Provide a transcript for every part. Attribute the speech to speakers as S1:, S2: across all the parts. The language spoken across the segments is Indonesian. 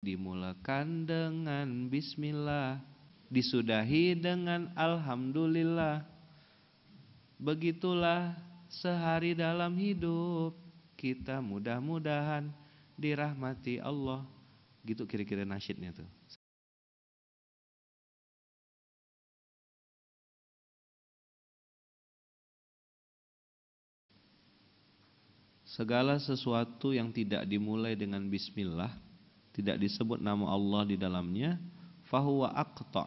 S1: dimulakan dengan bismillah, disudahi dengan alhamdulillah. Begitulah sehari dalam hidup kita mudah-mudahan dirahmati Allah. Gitu kira-kira nasyidnya tuh. Segala sesuatu yang tidak dimulai dengan bismillah tidak disebut nama Allah di dalamnya fahuwa aqta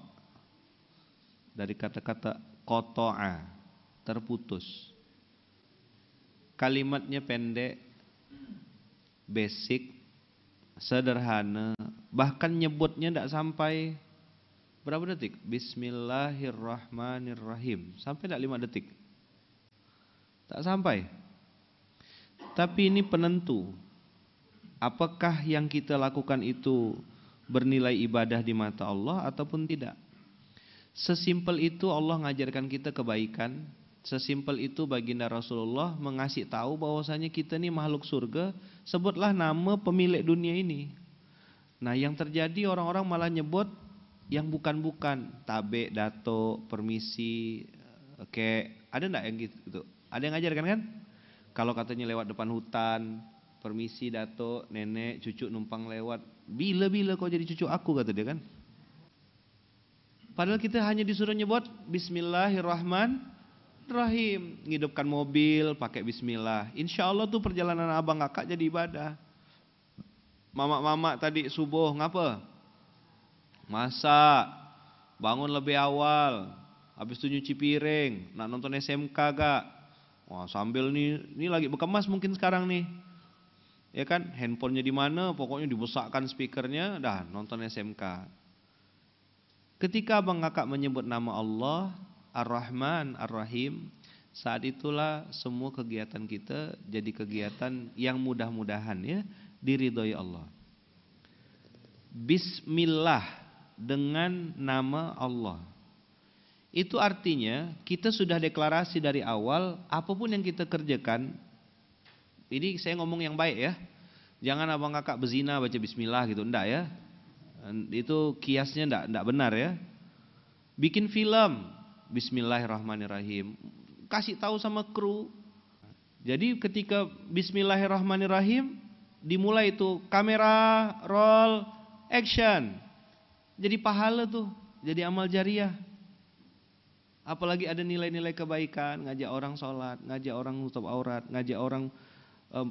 S1: dari kata-kata kotoa terputus kalimatnya pendek basic sederhana bahkan nyebutnya tidak sampai berapa detik Bismillahirrahmanirrahim sampai tidak lima detik tak sampai tapi ini penentu apakah yang kita lakukan itu bernilai ibadah di mata Allah ataupun tidak. Sesimpel itu Allah mengajarkan kita kebaikan, sesimpel itu baginda Rasulullah mengasih tahu bahwasanya kita ini makhluk surga, sebutlah nama pemilik dunia ini. Nah, yang terjadi orang-orang malah nyebut yang bukan-bukan, tabe, dato, permisi, oke, ada enggak yang gitu? Ada yang ngajarkan kan? Kalau katanya lewat depan hutan, permisi dato, nenek, cucu numpang lewat. Bila-bila kau jadi cucu aku kata dia kan. Padahal kita hanya disuruh nyebut Bismillahirrahmanirrahim. Ngidupkan mobil pakai Bismillah. Insya Allah tuh perjalanan abang kakak jadi ibadah. Mamak mamak tadi subuh ngapa? Masak. Bangun lebih awal. Habis itu nyuci piring. Nak nonton SMK gak? Wah sambil nih, ini lagi berkemas mungkin sekarang nih ya kan handphonenya di mana pokoknya dibesarkan speakernya dah nonton SMK ketika abang kakak menyebut nama Allah Ar-Rahman Ar-Rahim saat itulah semua kegiatan kita jadi kegiatan yang mudah-mudahan ya diridhoi Allah Bismillah dengan nama Allah itu artinya kita sudah deklarasi dari awal apapun yang kita kerjakan ini saya ngomong yang baik ya. Jangan abang kakak bezina baca bismillah gitu, enggak ya. Itu kiasnya enggak, enggak benar ya. Bikin film, bismillahirrahmanirrahim. Kasih tahu sama kru. Jadi ketika bismillahirrahmanirrahim dimulai itu kamera roll action. Jadi pahala tuh, jadi amal jariah. Apalagi ada nilai-nilai kebaikan, ngajak orang sholat, ngajak orang nutup aurat, ngajak orang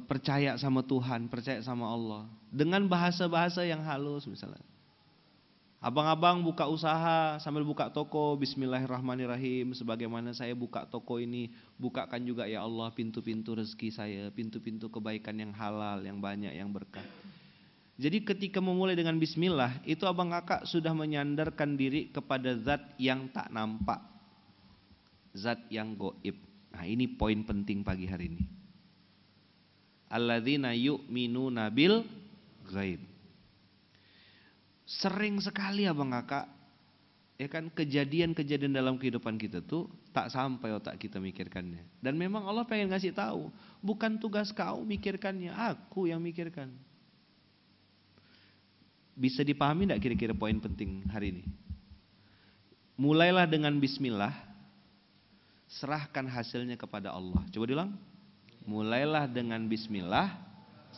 S1: percaya sama Tuhan, percaya sama Allah. Dengan bahasa-bahasa yang halus misalnya. Abang-abang buka usaha sambil buka toko, bismillahirrahmanirrahim. Sebagaimana saya buka toko ini, bukakan juga ya Allah pintu-pintu rezeki saya, pintu-pintu kebaikan yang halal, yang banyak, yang berkah. Jadi ketika memulai dengan bismillah, itu abang kakak sudah menyandarkan diri kepada zat yang tak nampak. Zat yang goib. Nah ini poin penting pagi hari ini alladzina yu'minuna nabil, ghaib. Sering sekali Abang Kakak ya kan kejadian-kejadian dalam kehidupan kita tuh tak sampai otak kita mikirkannya. Dan memang Allah pengen ngasih tahu, bukan tugas kau mikirkannya, aku yang mikirkan. Bisa dipahami tidak kira-kira poin penting hari ini? Mulailah dengan bismillah, serahkan hasilnya kepada Allah. Coba diulang mulailah dengan bismillah,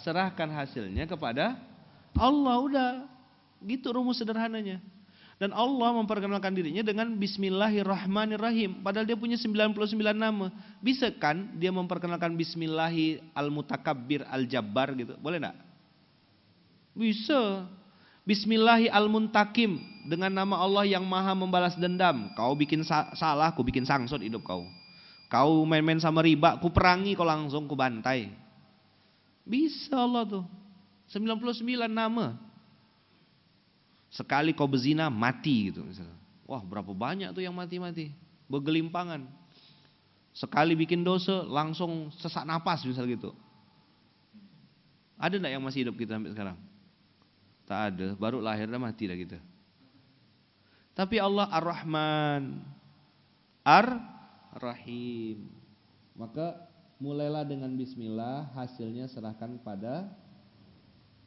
S1: serahkan hasilnya kepada Allah udah. Gitu rumus sederhananya. Dan Allah memperkenalkan dirinya dengan Bismillahirrahmanirrahim. Padahal dia punya 99 nama. Bisa kan dia memperkenalkan Bismillahi al-mutakabbir al-jabbar gitu. Boleh enggak? Bisa. Bismillahi al-muntakim. Dengan nama Allah yang maha membalas dendam. Kau bikin salah, aku bikin sangsut hidup kau. Kau main-main sama riba, ku perangi kau langsung ku bantai. Bisa Allah tuh. 99 nama. Sekali kau bezina mati gitu misalnya. Wah, berapa banyak tuh yang mati-mati. Bergelimpangan. Sekali bikin dosa langsung sesak napas misalnya gitu. Ada enggak yang masih hidup kita sampai sekarang? Tak ada, baru lahir dan mati dah kita. Tapi Allah Ar-Rahman. Ar, -Rahman. Ar Rahim. Maka mulailah dengan bismillah, hasilnya serahkan pada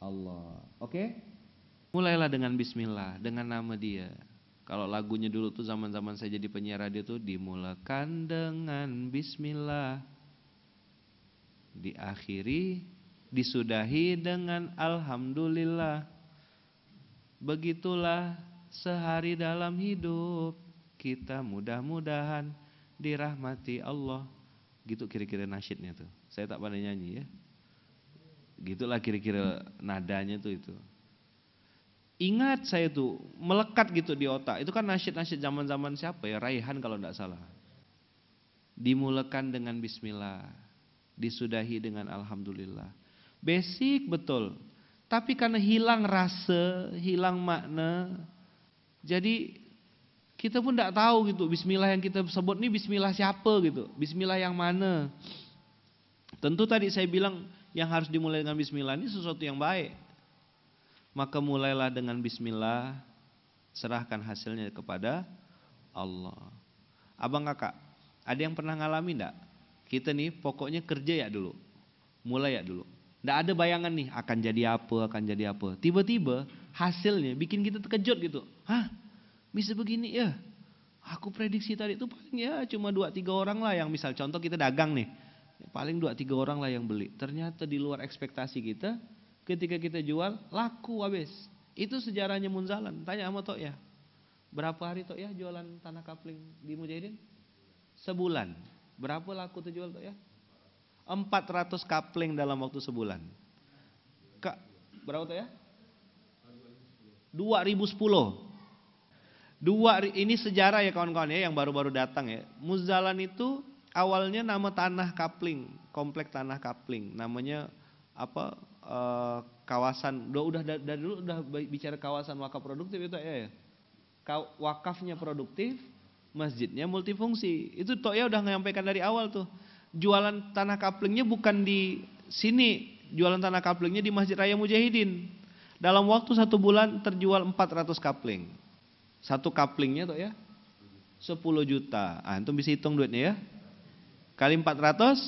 S1: Allah. Oke? Okay? Mulailah dengan bismillah, dengan nama Dia. Kalau lagunya dulu tuh zaman-zaman saya jadi penyiar radio tuh dimulakan dengan bismillah. Diakhiri, disudahi dengan alhamdulillah. Begitulah sehari dalam hidup kita mudah-mudahan dirahmati Allah. Gitu kira-kira nasyidnya tuh. Saya tak pandai nyanyi ya. Gitulah kira-kira nadanya tuh itu. Ingat saya tuh, melekat gitu di otak. Itu kan nasyid-nasyid zaman-zaman siapa ya? Raihan kalau tidak salah. Dimulakan dengan bismillah. Disudahi dengan alhamdulillah. Basic betul. Tapi karena hilang rasa, hilang makna. Jadi kita pun tidak tahu gitu, bismillah yang kita sebut ini bismillah siapa gitu, bismillah yang mana. Tentu tadi saya bilang yang harus dimulai dengan bismillah ini sesuatu yang baik. Maka mulailah dengan bismillah, serahkan hasilnya kepada Allah. Abang kakak, ada yang pernah ngalami enggak? Kita nih pokoknya kerja ya dulu. Mulai ya dulu. Enggak ada bayangan nih akan jadi apa, akan jadi apa. Tiba-tiba hasilnya bikin kita terkejut gitu. Hah? Bisa begini ya. Aku prediksi tadi itu paling ya cuma dua tiga orang lah yang misal contoh kita dagang nih. Ya, paling dua tiga orang lah yang beli. Ternyata di luar ekspektasi kita ketika kita jual laku habis. Itu sejarahnya Munzalan. Tanya sama Tok ya. Berapa hari Tok ya jualan tanah kapling di Mujahidin? Sebulan. Berapa laku tuh jual Tok ya? 400 kapling dalam waktu sebulan. Kak, berapa Tok ya? 2010. Dua ini sejarah ya kawan-kawan ya yang baru-baru datang ya. Muzalan itu awalnya nama tanah Kapling, komplek tanah Kapling, namanya apa e, kawasan. Udah udah dari dulu udah bicara kawasan wakaf produktif itu ya. ya. Wakafnya produktif, masjidnya multifungsi. Itu toh ya udah menyampaikan dari awal tuh. Jualan tanah Kaplingnya bukan di sini, jualan tanah Kaplingnya di Masjid Raya Mujahidin. Dalam waktu satu bulan terjual 400 kapling. Satu kaplingnya tuh ya 10 juta. Ah, antum bisa hitung duitnya ya. Kali 400?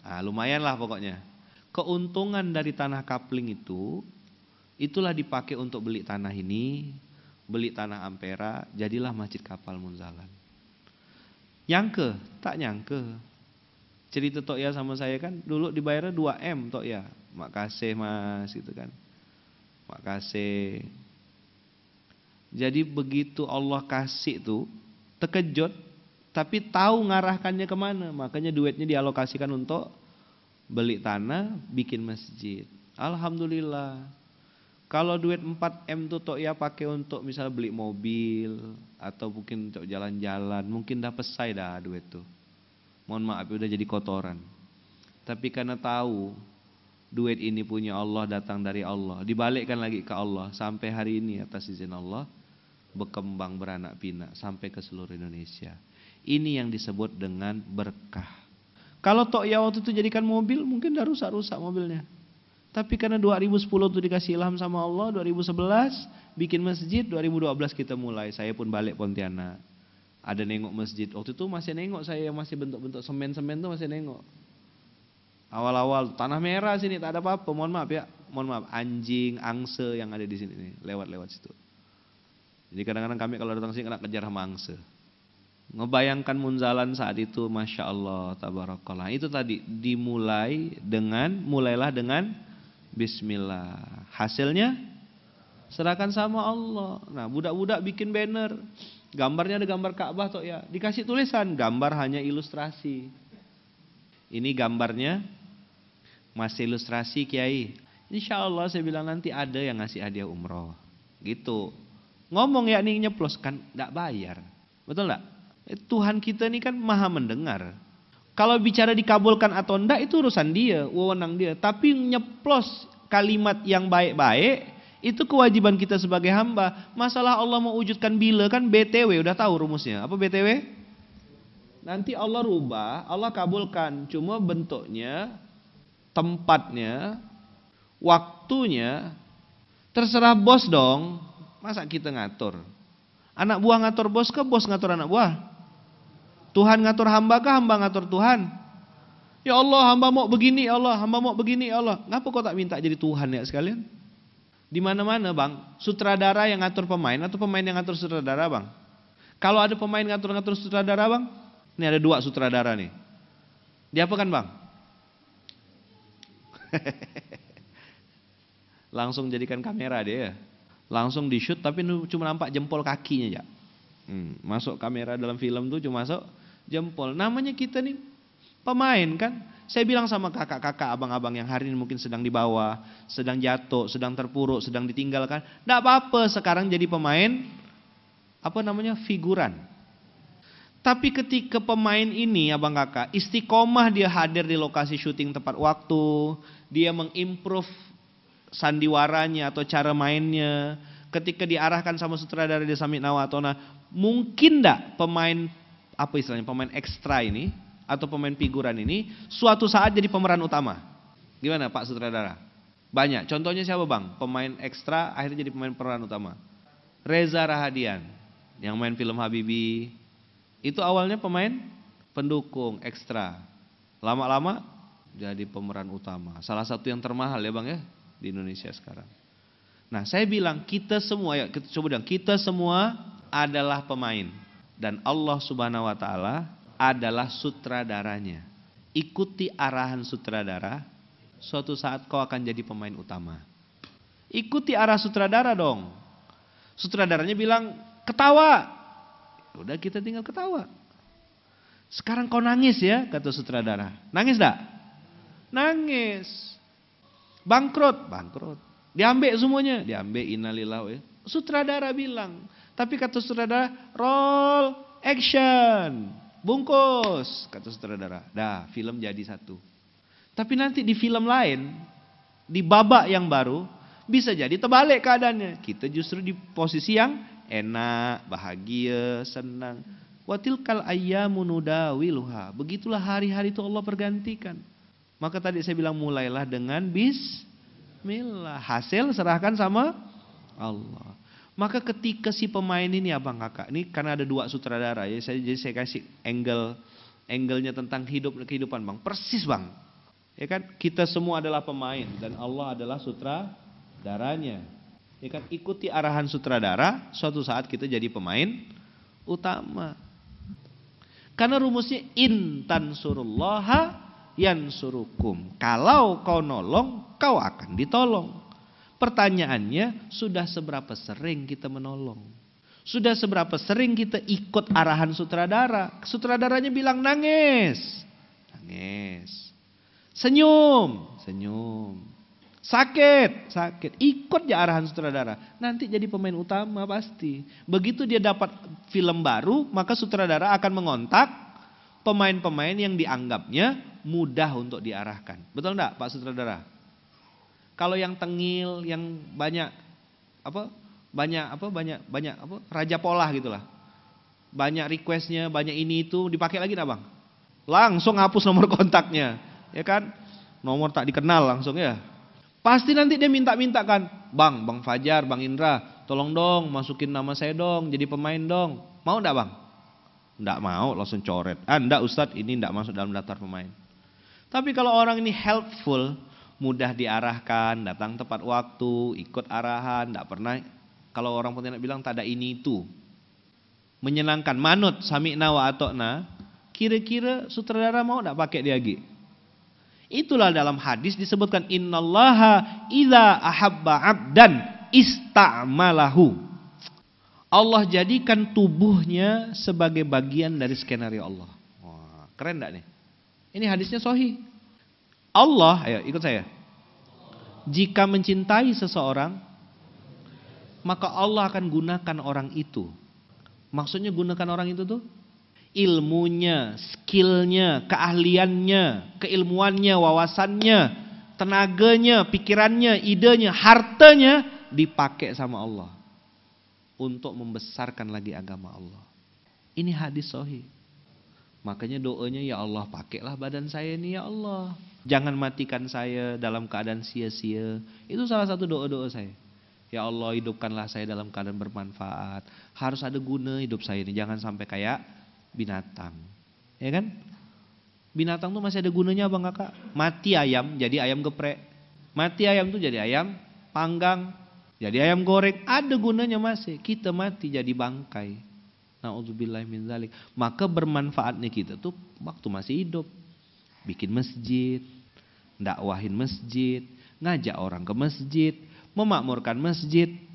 S1: Ah, lumayan lah pokoknya. Keuntungan dari tanah kapling itu itulah dipakai untuk beli tanah ini, beli tanah Ampera, jadilah Masjid Kapal Munzalan. Nyangke, tak nyangke. Cerita tok ya sama saya kan dulu dibayarnya 2M tok ya. Makasih Mas gitu kan. Makasih. Jadi begitu Allah kasih tuh terkejut tapi tahu ngarahkannya kemana. Makanya duitnya dialokasikan untuk beli tanah, bikin masjid. Alhamdulillah. Kalau duit 4M tuh tok ya pakai untuk misalnya beli mobil atau mungkin untuk jalan-jalan, mungkin dah pesai dah duit tuh. Mohon maaf udah jadi kotoran. Tapi karena tahu duit ini punya Allah datang dari Allah, dibalikkan lagi ke Allah sampai hari ini atas izin Allah berkembang beranak pinak sampai ke seluruh Indonesia. Ini yang disebut dengan berkah. Kalau tok ya waktu itu jadikan mobil mungkin udah rusak-rusak mobilnya. Tapi karena 2010 itu dikasih ilham sama Allah, 2011 bikin masjid, 2012 kita mulai. Saya pun balik Pontianak. Ada nengok masjid. Waktu itu masih nengok saya yang masih bentuk-bentuk semen-semen tuh masih nengok. Awal-awal tanah merah sini tak ada apa-apa, mohon maaf ya. Mohon maaf, anjing, angsa yang ada di sini nih lewat-lewat situ. Jadi kadang-kadang kami kalau datang sini kena kejar mangsa. Ngebayangkan munzalan saat itu Masya Allah tabarakallah Itu tadi dimulai dengan Mulailah dengan Bismillah Hasilnya Serahkan sama Allah Nah budak-budak bikin banner Gambarnya ada gambar Ka'bah toh ya Dikasih tulisan gambar hanya ilustrasi Ini gambarnya Masih ilustrasi Kiai Insya Allah saya bilang nanti ada yang ngasih hadiah umroh Gitu Ngomong yakni kan tidak bayar. Betul nggak? Eh, Tuhan kita ini kan maha mendengar. Kalau bicara dikabulkan atau enggak itu urusan dia, wewenang dia. Tapi nyeplos kalimat yang baik-baik itu kewajiban kita sebagai hamba. Masalah Allah mau wujudkan bila kan BTW udah tahu rumusnya. Apa BTW? Nanti Allah rubah, Allah kabulkan. Cuma bentuknya, tempatnya, waktunya terserah bos dong. Masa kita ngatur? Anak buah ngatur bos ke bos ngatur anak buah? Tuhan ngatur hamba ke hamba ngatur Tuhan? Ya Allah, hamba mau begini ya Allah, hamba mau begini ya Allah. Ngapa kau tak minta jadi Tuhan ya sekalian? Di mana-mana bang, sutradara yang ngatur pemain atau pemain yang ngatur sutradara bang? Kalau ada pemain ngatur-ngatur sutradara bang, ini ada dua sutradara nih. Dia kan bang? Langsung jadikan kamera dia ya langsung di shoot tapi cuma nampak jempol kakinya ya hmm, masuk kamera dalam film tuh cuma masuk jempol namanya kita nih pemain kan saya bilang sama kakak-kakak abang-abang yang hari ini mungkin sedang di bawah sedang jatuh sedang terpuruk sedang ditinggalkan tidak apa-apa sekarang jadi pemain apa namanya figuran tapi ketika pemain ini abang kakak istiqomah dia hadir di lokasi syuting tepat waktu dia mengimprove sandiwaranya atau cara mainnya ketika diarahkan sama sutradara di Samit Nawatona mungkin enggak pemain apa istilahnya pemain ekstra ini atau pemain figuran ini suatu saat jadi pemeran utama gimana Pak sutradara banyak contohnya siapa Bang pemain ekstra akhirnya jadi pemain peran utama Reza Rahadian yang main film Habibi itu awalnya pemain pendukung ekstra lama-lama jadi pemeran utama salah satu yang termahal ya Bang ya di Indonesia sekarang. Nah, saya bilang kita semua ya, kita coba bilang kita semua adalah pemain dan Allah Subhanahu wa taala adalah sutradaranya. Ikuti arahan sutradara, suatu saat kau akan jadi pemain utama. Ikuti arah sutradara dong. Sutradaranya bilang ketawa. Ya udah kita tinggal ketawa. Sekarang kau nangis ya, kata sutradara. Nangis dak? Nangis. Bangkrut, bangkrut. Diambil semuanya, diambil inalilau. Sutradara bilang, tapi kata sutradara, roll action. Bungkus, kata sutradara. Dah, film jadi satu. Tapi nanti di film lain, di babak yang baru, bisa jadi terbalik keadaannya. Kita justru di posisi yang enak, bahagia, senang. Watilkal ayamunudawi nudawiluha. Begitulah hari-hari itu Allah pergantikan. Maka tadi saya bilang mulailah dengan bismillah. Hasil serahkan sama Allah. Maka ketika si pemain ini abang kakak, ini karena ada dua sutradara ya, saya, jadi saya kasih angle angle-nya tentang hidup kehidupan bang, persis bang. Ya kan kita semua adalah pemain dan Allah adalah sutradaranya. Ya kan ikuti arahan sutradara, suatu saat kita jadi pemain utama. Karena rumusnya intan surullaha yang surukum. Kalau kau nolong, kau akan ditolong. Pertanyaannya, sudah seberapa sering kita menolong? Sudah seberapa sering kita ikut arahan sutradara? Sutradaranya bilang nangis. Nangis. Senyum, senyum. Sakit, sakit. Ikut ya arahan sutradara. Nanti jadi pemain utama pasti. Begitu dia dapat film baru, maka sutradara akan mengontak pemain-pemain yang dianggapnya mudah untuk diarahkan. Betul enggak Pak Sutradara? Kalau yang tengil, yang banyak apa? Banyak apa? Banyak banyak apa? Raja pola gitulah. Banyak requestnya, banyak ini itu dipakai lagi enggak Bang? Langsung hapus nomor kontaknya, ya kan? Nomor tak dikenal langsung ya. Pasti nanti dia minta minta kan, "Bang, Bang Fajar, Bang Indra, tolong dong masukin nama saya dong jadi pemain dong." Mau enggak Bang? Tidak mau langsung coret. Ah, enggak Ustadz ini tidak masuk dalam daftar pemain. Tapi kalau orang ini helpful, mudah diarahkan, datang tepat waktu, ikut arahan, tidak pernah kalau orang pun tidak bilang tak ada ini itu. Menyenangkan, manut sami'na wa atokna, kira-kira sutradara mau tidak pakai dia lagi? Itulah dalam hadis disebutkan innallaha ila ahabba abdan ista'malahu. Allah jadikan tubuhnya sebagai bagian dari skenario Allah. Wah, keren enggak nih? Ini hadisnya sohi. Allah, ayo ikut saya. Jika mencintai seseorang, maka Allah akan gunakan orang itu. Maksudnya gunakan orang itu tuh? Ilmunya, skillnya, keahliannya, keilmuannya, wawasannya, tenaganya, pikirannya, idenya, hartanya dipakai sama Allah untuk membesarkan lagi agama Allah. Ini hadis sohi. Makanya doanya ya Allah pakailah badan saya ini ya Allah. Jangan matikan saya dalam keadaan sia-sia. Itu salah satu doa-doa saya. Ya Allah hidupkanlah saya dalam keadaan bermanfaat. Harus ada guna hidup saya ini. Jangan sampai kayak binatang. Ya kan? Binatang tuh masih ada gunanya bang kakak. Mati ayam jadi ayam geprek. Mati ayam tuh jadi ayam panggang jadi ayam goreng ada gunanya masih. Kita mati jadi bangkai. Nauzubillah min zalik. Maka bermanfaatnya kita tuh waktu masih hidup. Bikin masjid, dakwahin masjid, ngajak orang ke masjid, memakmurkan masjid,